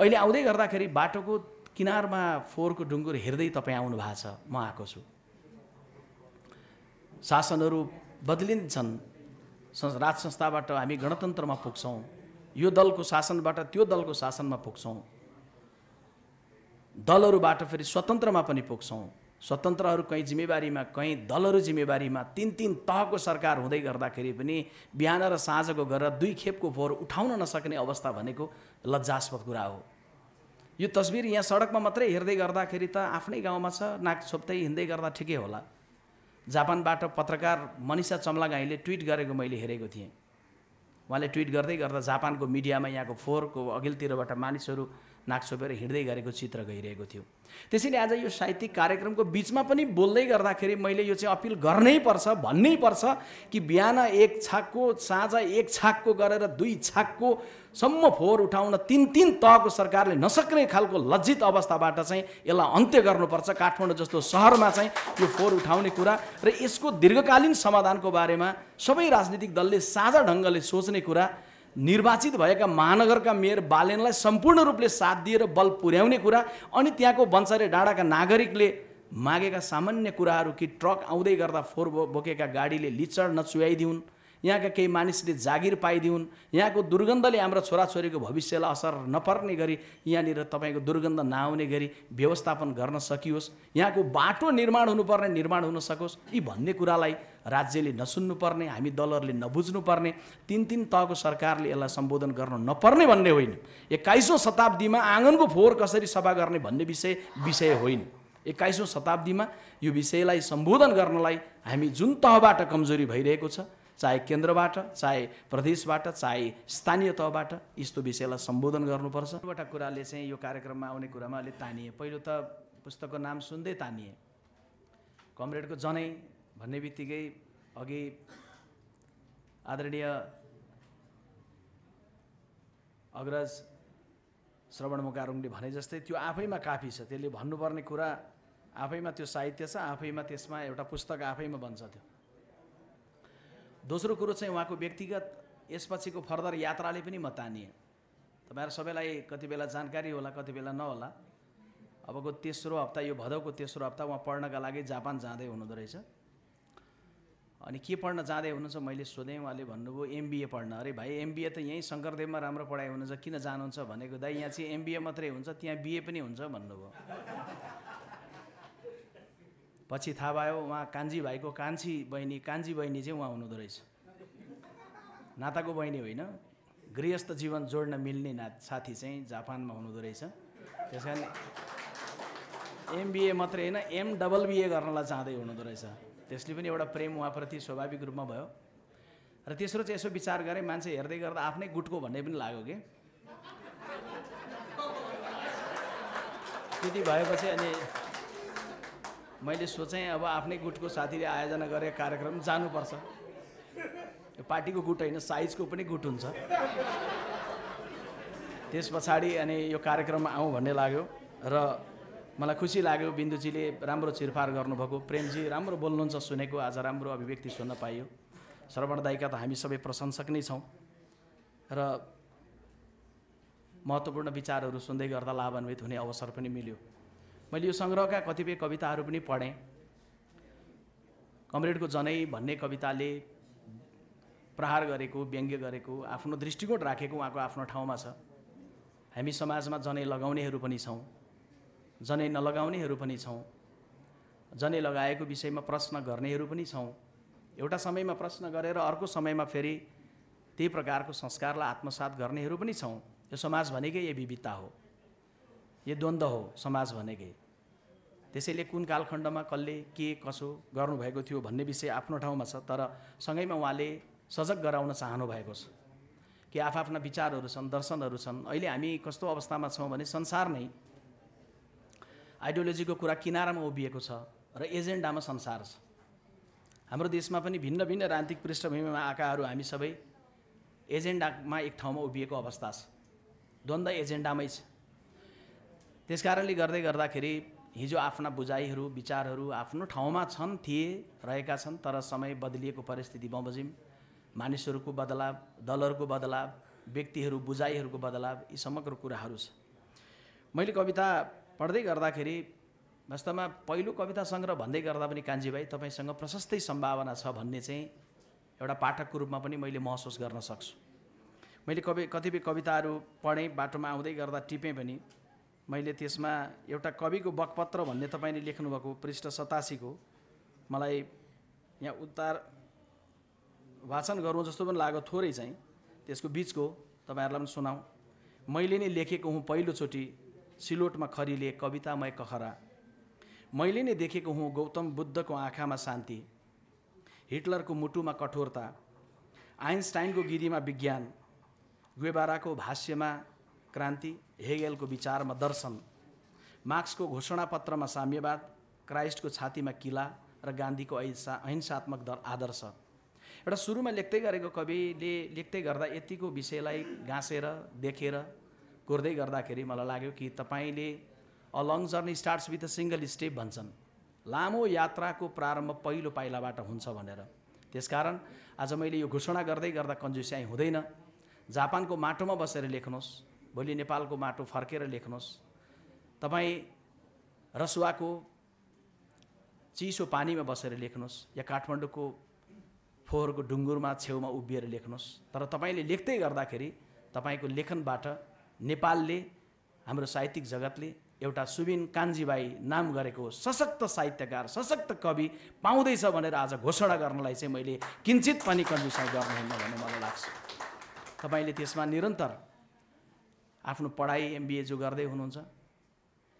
अहिले आउँदै गर्दाखेरि बाटोको किनारमा फोहोरको ढुङ्गुर हेर्दै तपाईँ आउनु भएको छ म आएको छु शासनहरू बदलिन्छन् राज संस्थाबाट हामी गणतन्त्रमा पुग्छौँ यो दलको शासनबाट त्यो दलको शासनमा पुग्छौँ दलहरूबाट फेरि स्वतन्त्रमा पनि पुग्छौँ स्वतन्त्रहरू कहीँ जिम्मेवारीमा कहीँ दलहरू जिम्मेवारीमा तिन तिन तहको सरकार हुँदै गर्दाखेरि पनि बिहान र साँझको गरेर दुई खेपको फोहोर उठाउन नसक्ने अवस्था भनेको लज्जास्पद कुरा हो यो तस्बिर यहाँ सडकमा मात्रै हेर्दै गर्दाखेरि त आफ्नै गाउँमा छ नाक छोप्दै हिँड्दै गर्दा ठिकै होला जापानबाट पत्रकार मनिषा चम्लागाईले ट्विट गरेको मैले हेरेको थिएँ उहाँले ट्विट गर्दै गर्दा जापानको मिडियामा यहाँको फोहोरको अघिल्तिरबाट मानिसहरू नाक छोपेर हिँड्दै गरेको चित्र गइरहेको थियो त्यसैले आज यो साहित्यिक कार्यक्रमको बिचमा पनि बोल्दै गर्दाखेरि मैले यो चाहिँ अपिल गर्नै पर्छ भन्नै पर्छ कि बिहान एक छाकको साँझ एक छाकको गरेर दुई छाकको सम्म फोहोर उठाउन तिन तिन तहको सरकारले नसक्ने खालको लज्जित अवस्थाबाट चाहिँ यसलाई अन्त्य गर्नुपर्छ काठमाडौँ जस्तो सहरमा चाहिँ यो फोहोर उठाउने कुरा र यसको दीर्घकालीन समाधानको बारेमा सबै राजनीतिक दलले साझा ढङ्गले सोच्ने कुरा निर्वाचित भएका महानगरका मेयर बालेनलाई सम्पूर्ण रूपले साथ दिएर बल पुर्याउने कुरा अनि त्यहाँको बन्सारे डाँडाका नागरिकले मागेका सामान्य कुराहरू कि ट्रक आउँदै गर्दा फोहोर बोकेका गाडीले लिचड नचुहाइदिउन् यहाँका केही मानिसले जागिर पाइदिउन् यहाँको दुर्गन्धले हाम्रो छोराछोरीको भविष्यलाई असर नपर्ने गरी यहाँनिर तपाईँको दुर्गन्ध नआउने गरी व्यवस्थापन गर्न सकियोस् यहाँको बाटो निर्माण हुनुपर्ने निर्माण हुन सकोस् यी भन्ने कुरालाई राज्यले नसुन्नुपर्ने हामी दलहरूले नबुझ्नुपर्ने तिन तिन तहको सरकारले यसलाई सम्बोधन गर्न नपर्ने भन्ने होइन एक्काइसौँ शताब्दीमा आँगनको फोहोर कसरी सफा गर्ने भन्ने विषय विषय होइन एक्काइसौँ शताब्दीमा यो विषयलाई सम्बोधन गर्नलाई हामी जुन तहबाट कमजोरी भइरहेको छ चाहे केन्द्रबाट चाहे प्रदेशबाट चाहे स्थानीय तहबाट यस्तो विषयलाई सम्बोधन गर्नुपर्छ एउटा कुराले चाहिँ यो कार्यक्रममा आउने कुरामा अलिक तानिए पहिलो त पुस्तकको नाम सुन्दै तानिए कमरेडको जनै भन्ने बित्तिकै अघि आदरणीय अग्रज श्रवण मुकारुङले भने जस्तै त्यो आफैमा काफी छ त्यसले भन्नुपर्ने कुरा आफैमा त्यो साहित्य छ आफैमा त्यसमा एउटा पुस्तक आफैमा बन्छ त्यो दोस्रो कुरो चाहिँ उहाँको व्यक्तिगत यसपछिको फर्दर यात्राले पनि म तानिएँ तपाईँहरू सबैलाई कति बेला जानकारी होला कति बेला नहोला अबको तेस्रो हप्ता यो भदौको तेस्रो हप्ता उहाँ पढ्नका लागि जापान जाँदै हुनुहुँदो रहेछ अनि के पढ्न जाँदै हुनुहुन्छ मैले सोधेँ उहाँले भन्नुभयो एमबिए पढ्न अरे भाइ एमबिए त यहीँ शङ्करदेवमा राम्रो पढाइ हुनुहुन्छ किन जानुहुन्छ भनेको दाइ यहाँ चाहिँ एमबिए मात्रै हुन्छ त्यहाँ बिए पनि हुन्छ भन्नुभयो पछि थाहा भयो उहाँ कान्छी भाइको कान्छी बहिनी कान्छी बहिनी चाहिँ उहाँ हुनुहुँदो रहेछ नाताको बहिनी होइन गृहस्थ जीवन जोड्न मिल्ने ना साथी चाहिँ जापानमा हुनुहुँदो रहेछ त्यस कारण एमबिए मात्रै होइन एम डबल बिए गर्नलाई जाँदै हुनुहुँदो रहेछ त्यसले पनि एउटा प्रेम उहाँप्रति स्वाभाविक रूपमा भयो र तेस्रो चाहिँ यसो विचार गरेँ मान्छे हेर्दै गर्दा आफ्नै गुटको भन्ने पनि लाग्यो कि त्यति भएपछि अनि मैले सोचेँ अब आफ्नै गुटको साथीले आयोजना गरेको कार्यक्रम जानुपर्छ यो पार्टीको गुट होइन साइजको पनि गुट हुन्छ त्यस पछाडि अनि यो कार्यक्रममा आउँ भन्ने लाग्यो र मलाई खुसी लाग्यो बिन्दुजीले राम्रो छिरफार गर्नुभएको प्रेमजी राम्रो बोल्नुहुन्छ सुनेको आज राम्रो अभिव्यक्ति सुन्न पाइयो श्रवण दाईका त हामी सबै प्रशंसक नै छौँ र महत्त्वपूर्ण विचारहरू सुन्दै गर्दा लाभान्वित हुने अवसर पनि मिल्यो मैले यो सङ्ग्रहका कतिपय कविताहरू पनि पढेँ कमरेडको जनै भन्ने कविताले प्रहार गरेको व्यङ्ग्य गरेको आफ्नो दृष्टिकोण राखेको उहाँको आफ्नो ठाउँमा छ हामी समाजमा जनै लगाउनेहरू पनि छौँ जनै नलगाउनेहरू पनि छौँ जनै लगाएको विषयमा प्रश्न गर्नेहरू पनि छौँ एउटा समयमा प्रश्न गरेर अर्को समयमा फेरि त्यही प्रकारको संस्कारलाई आत्मसात गर्नेहरू पनि छौँ यो समाज भनेकै यही विविधता हो यो द्वन्द्व हो समाज भनेकै त्यसैले कुन कालखण्डमा कसले के कसो गर्नुभएको थियो भन्ने विषय आफ्नो ठाउँमा छ तर सँगैमा उहाँले सजग गराउन चाहनु भएको छ कि आफ्आफ्ना विचारहरू छन् दर्शनहरू छन् अहिले हामी कस्तो अवस्थामा छौँ भने संसार नै आइडियोलोजीको कुरा किनारामा उभिएको छ र एजेन्डामा संसार छ हाम्रो देशमा पनि भिन्न भिन्न राजनीतिक पृष्ठभूमिमा आएकाहरू हामी सबै एजेन्डामा एक ठाउँमा उभिएको अवस्था छ द्वन्द्व एजेन्डामै छ त्यस कारणले गर्दै गर्दाखेरि हिजो आफ्ना बुझाइहरू विचारहरू आफ्नो ठाउँमा छन् थिए रहेका छन् तर समय बदलिएको परिस्थिति बमोजिम मानिसहरूको बदलाव दलहरूको बदलाव व्यक्तिहरू बुझाइहरूको बदलाव यी समग्र कुराहरू छ मैले कविता पढ्दै गर्दाखेरि वास्तवमा पहिलो कविता सङ्ग्रह भन्दै गर्दा पनि कान्छीभाइ तपाईँसँग प्रशस्तै सम्भावना छ भन्ने चाहिँ एउटा पाठकको रूपमा पनि मैले महसुस गर्न सक्छु मैले कवि कतिपय कविताहरू पढेँ बाटोमा आउँदै गर्दा टिपेँ पनि मैले त्यसमा एउटा कविको बकपत्र भन्ने तपाईँले लेख्नुभएको पृष्ठ सतासीको मलाई यहाँ उत्तार वाचन गरौँ जस्तो पनि लाग्यो थोरै चाहिँ त्यसको बिचको तपाईँहरूलाई पनि सुनाऊ मैले नै लेखेको हुँ पहिलोचोटि सिलोटमा खरिले कवितामय कखरा मैले नै देखेको हुँ गौतम बुद्धको आँखामा शान्ति हिटलरको मुटुमा कठोरता आइन्स्टाइनको गिरीमा विज्ञान ग्वेबाराको भाष्यमा क्रान्ति हेगेलको विचारमा दर्शन मार्क्सको घोषणापत्रमा साम्यवाद क्राइस्टको छातीमा किला र गान्धीको अहिंसा अहिंसात्मक दर आदर्श एउटा सुरुमा लेख्दै गरेको कविले लेख्दै गर्दा यतिको विषयलाई गाँसेर देखेर कोर्दै गर्दाखेरि मलाई लाग्यो कि तपाईँले a long journey starts with a single step भन्छन् लामो यात्राको प्रारम्भ पहिलो पाइलाबाट हुन्छ भनेर त्यसकारण आज मैले यो घोषणा गर्दै गर्दा कन्जुस्याई हुँदैन जापानको माटोमा बसेर लेख्नुहोस् भोलि नेपालको माटो फर्केर लेख्नुहोस् तपाईँ रसुवाको चिसो पानीमा बसेर लेख्नुहोस् या काठमाडौँको फोहोरको ढुङ्गुरमा छेउमा उभिएर लेख्नुहोस् तर तपाईँले लेख्दै गर्दाखेरि तपाईँको लेखनबाट नेपालले हाम्रो साहित्यिक जगतले एउटा सुबिन कान्जीबाई नाम गरेको सशक्त साहित्यकार सशक्त कवि पाउँदैछ भनेर आज घोषणा गर्नलाई चाहिँ मैले किन्चित पनि कन्जुसाइ गर्नुहुन्न भन्ने मलाई लाग्छ तपाईँले त्यसमा निरन्तर आफ्नो पढाइ एमबिए जो गर्दै हुनुहुन्छ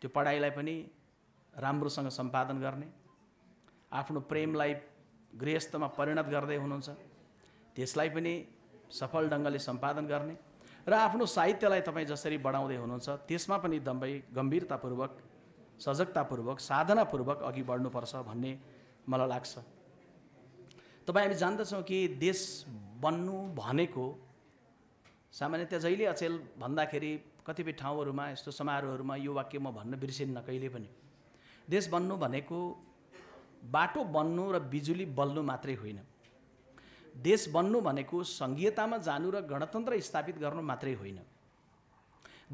त्यो पढाइलाई पनि राम्रोसँग सम्पादन गर्ने आफ्नो प्रेमलाई गृहस्थमा परिणत गर्दै हुनुहुन्छ त्यसलाई पनि सफल ढङ्गले सम्पादन गर्ने र आफ्नो साहित्यलाई तपाईँ जसरी बढाउँदै हुनुहुन्छ त्यसमा पनि दम्बै गम्भीरतापूर्वक सजगतापूर्वक साधनापूर्वक अघि बढ्नुपर्छ भन्ने मलाई लाग्छ तपाईँ हामी जान्दछौँ कि देश बन्नु भनेको सामान्यतया जहिले अचेल भन्दाखेरि कतिपय ठाउँहरूमा यस्तो समारोहहरूमा यो वाक्य म भन्न बिर्सिन्न कहिले पनि देश बन्नु भनेको बाटो बन्नु र बिजुली बल्नु मात्रै होइन देश बन्नु भनेको सङ्घीयतामा जानु र गणतन्त्र स्थापित गर्नु मात्रै होइन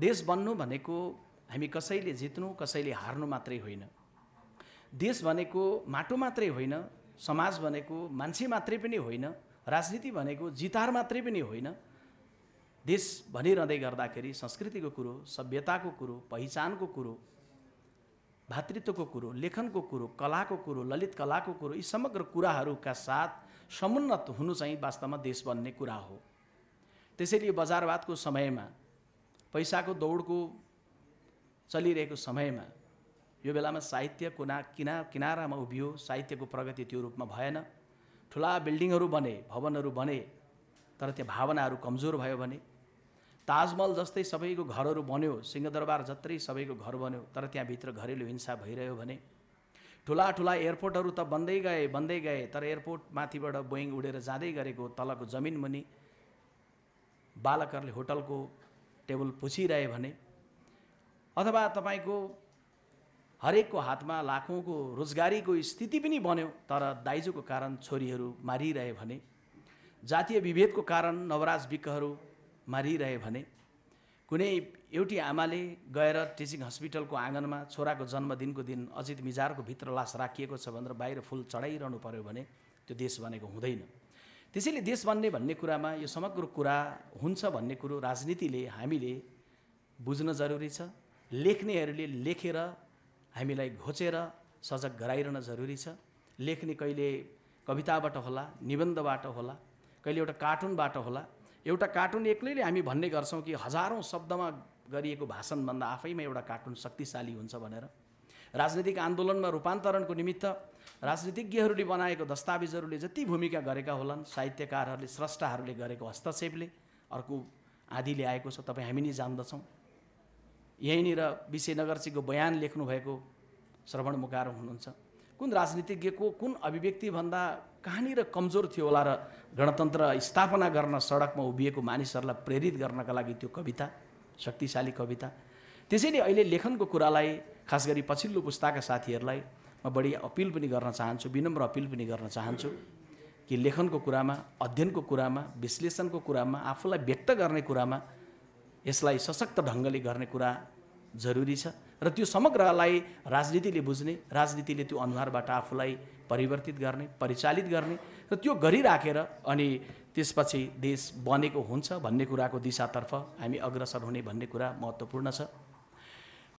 देश बन्नु भनेको हामी कसैले जित्नु कसैले हार्नु मात्रै होइन देश भनेको माटो मात्रै होइन समाज भनेको मान्छे मात्रै पनि होइन राजनीति भनेको जितार मात्रै पनि होइन देश भनिरहँदै गर्दाखेरि संस्कृतिको कुरो सभ्यताको कुरो पहिचानको कुरो भातृत्वको कुरो लेखनको कुरो कलाको कुरो ललित कलाको कुरो यी समग्र कुराहरूका साथ समुन्नत हुनु चाहिँ वास्तवमा देश बन्ने कुरा हो त्यसैले यो बजारवादको समयमा पैसाको दौडको चलिरहेको समयमा यो बेलामा साहित्य कुना किना किनारामा उभियो साहित्यको प्रगति त्यो रूपमा भएन ठुला बिल्डिङहरू बने भवनहरू बने तर त्यो भावनाहरू कमजोर भयो भने ताजमहल जस्तै सबैको घरहरू बन्यो सिंहदरबार जत्रै सबैको घर बन्यो तर त्यहाँभित्र घरेलु हिंसा भइरह्यो भने ठुला ठुला एयरपोर्टहरू त बन्दै गए बन्दै गए तर एयरपोर्ट माथिबाट बोइङ उडेर जाँदै गरेको तलको जमिन मुनि बालकहरूले होटलको टेबल पुछिरहे भने अथवा तपाईँको हरेकको हातमा लाखौँको रोजगारीको स्थिति पनि बन्यो तर दाइजोको कारण छोरीहरू मारिरहे भने जातीय विभेदको कारण नवराज विकहरू मारिरहे भने कुनै एउटी आमाले गएर टिचिङ हस्पिटलको आँगनमा छोराको जन्मदिनको दिन अजित मिजारको भित्र लास राखिएको छ भनेर बाहिर फुल चढाइरहनु पऱ्यो भने त्यो देश बनेको हुँदैन त्यसैले देश बन्ने भन्ने कुरामा यो समग्र कुरा हुन्छ भन्ने कुरो राजनीतिले हामीले बुझ्न जरुरी छ लेख्नेहरूले लेखेर हामीलाई घोचेर सजग गराइरहन जरुरी छ लेख्ने कहिले कविताबाट होला निबन्धबाट होला कहिले एउटा कार्टुनबाट होला एउटा कार्टुन एक्लैले हामी भन्ने गर्छौँ कि हजारौँ शब्दमा गरिएको भाषणभन्दा आफैमा एउटा कार्टुन शक्तिशाली हुन्छ भनेर राजनीतिक आन्दोलनमा रूपान्तरणको निमित्त राजनीतिज्ञहरूले बनाएको दस्तावेजहरूले जति भूमिका गरेका होलान् साहित्यकारहरूले स्रष्टाहरूले गरेको हस्तक्षेपले अर्को आधी ल्याएको छ तपाईँ हामी नै जान्दछौँ यहीँनिर विषय नगरसीको बयान लेख्नुभएको श्रवण मुकार हुनुहुन्छ कुन राजनीतिज्ञको कुन अभिव्यक्तिभन्दा कहाँनिर कमजोर थियो होला र गणतन्त्र स्थापना गर्न सडकमा उभिएको मानिसहरूलाई प्रेरित गर्नका लागि त्यो कविता शक्तिशाली कविता त्यसैले अहिले लेखनको कुरालाई खास गरी पछिल्लो पुस्ताका साथीहरूलाई म बढी अपिल पनि गर्न चाहन्छु विनम्र अपिल पनि गर्न चाहन्छु कि लेखनको कुरामा अध्ययनको कुरामा विश्लेषणको कुरामा आफूलाई व्यक्त गर्ने कुरामा यसलाई सशक्त ढङ्गले गर्ने कुरा जरुरी छ र त्यो समग्रलाई राजनीतिले बुझ्ने राजनीतिले त्यो अनुहारबाट आफूलाई परिवर्तित गर्ने परिचालित गर्ने र त्यो गरिराखेर अनि त्यसपछि देश बनेको हुन्छ भन्ने कुराको दिशातर्फ हामी अग्रसर हुने भन्ने कुरा महत्त्वपूर्ण छ